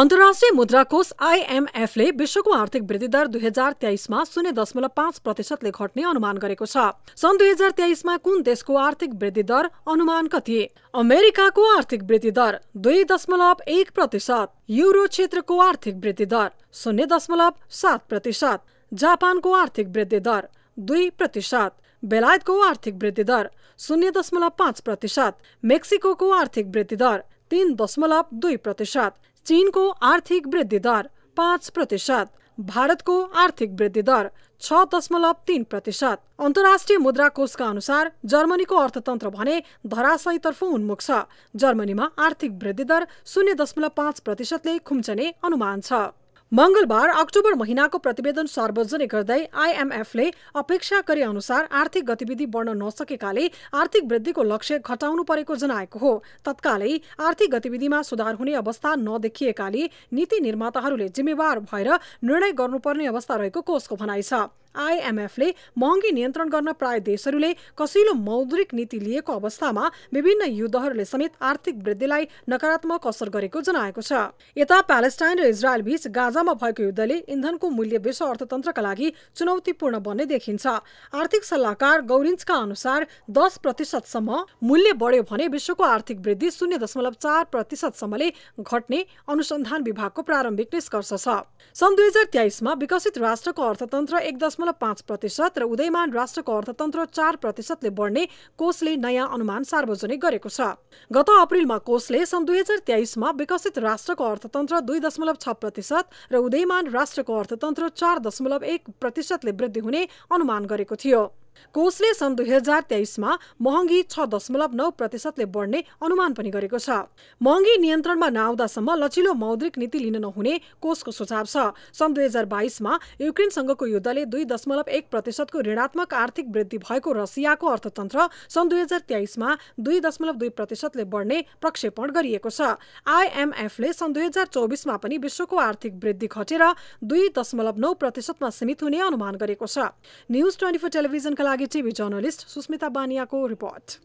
अन्तर्राष्ट्रिय मुद्रा कोष आइएमएफले विश्वको आर्थिक वृद्धि दर दुई हजार तेइसमा शून्य दशमलव पाँच प्रतिशतले घट्ने अनुमान गरेको छ सन् दुई हजार तेइसमा कुन देशको आर्थिक वृद्धि दर अनुमान कति अमेरिकाको आर्थिक वृद्धि दर दुई दशमलव एक प्रतिशत युरो क्षेत्रको आर्थिक वृद्धि दर शून्य दशमलव सात प्रतिशत जापानको आर्थिक वृद्धि दर दुई प्रतिशत बेलायतको आर्थिक वृद्धि दर शून्य दशमलव पाँच प्रतिशत मेक्सिको आर्थिक वृद्धि दर तिन दशमलव दुई प्रतिशत चीनको आर्थिक वृद्धि दर पाँच प्रतिशत भारतको आर्थिक वृद्धि दर छ दशमलव तीन प्रतिशत अन्तर्राष्ट्रिय मुद्रा कोषका अनुसार जर्मनीको अर्थतन्त्र भने धराशयतर्फ उन्मुख छ जर्मनीमा आर्थिक वृद्धि दर शून्य दशमलव पाँच प्रतिशतले खुम्चने अनुमान छ मंगलबार अक्टोबर महिनाको प्रतिवेदन सार्वजनिक गर्दै आइएमएफले अपेक्षा गरे अनुसार आर्थिक गतिविधि बढ्न नसकेकाले आर्थिक वृद्धिको लक्ष्य घटाउनु परेको जनाएको हो तत्कालै आर्थिक गतिविधिमा सुधार हुने अवस्था नदेखिएकाले नीति निर्माताहरूले जिम्मेवार भएर निर्णय गर्नुपर्ने अवस्था रहेको कोषको भनाइ छ आइएमएफले महँगी नियन्त्रण गर्न प्राय देशहरूले कसिलो मौद्रिक नीति लिएको अवस्थामा विभिन्न युद्धहरूले समेत आर्थिक वृद्धिलाई नकारात्मक असर गरेको जनाएको छ यता प्यालेस्टाइन र इजरायल बीच गाजामा भएको युद्धले इन्धनको मूल्य विश्व अर्थतन्त्रका लागि चुनौतीपूर्ण बन्ने देखिन्छ आर्थिक सल्लाहकार गौरिन्सका अनुसार दस प्रतिशतसम्म मूल्य बढ्यो भने विश्वको आर्थिक वृद्धि शून्य दशमलव चार प्रतिशतसम्मले घट्ने अनुसन्धान विभागको प्रारम्भिक निष्कर्ष छ सन् दुई हजार तेइसमा विकसित राष्ट्रको अर्थतन्त्र एक दशमलव दशमलव पाँच प्रतिशत र उदयमान राष्ट्रको अर्थतन्त्र चार प्रतिशतले बढ्ने कोषले नयाँ अनुमान सार्वजनिक गरेको छ गत अप्रेलमा कोषले सन् दुई हजार तेइसमा विकसित राष्ट्रको अर्थतन्त्र दुई दशमलव छ प्रतिशत र उदयमान राष्ट्रको अर्थतन्त्र चार दशमलव एक प्रतिशतले वृद्धि हुने अनुमान गरेको थियो कोषले सन् दुई हजार तेइसमा महँगी छ दशमलव नौ प्रतिशतले बढ्ने अनुमान पनि गरेको छ महँगी नियन्त्रणमा नआउँदासम्म लचिलो मौद्रिक नीति लिन नहुने कोषको सुझाव छ सन् दुई हजार बाइसमा युक्रेनसँगको युद्धले दुई दशमलव एक प्रतिशतको ऋणात्मक आर्थिक वृद्धि भएको रसियाको अर्थतन्त्र सन् दुई हजार तेइसमा दुई दशमलव दुई प्रतिशतले बढ्ने प्रक्षेपण गरिएको छ आइएमएफले सन् दुई हजार चौबिसमा पनि विश्वको आर्थिक वृद्धि घटेर दुई दशमलव नौ प्रतिशतमा सीमित हुने अनुमान गरेको छ न्युज ट्वेन्टी फोर टेलिभिजन लागि टिभी जर्नलिस्ट सुस्मिता बानियाको रिपोर्ट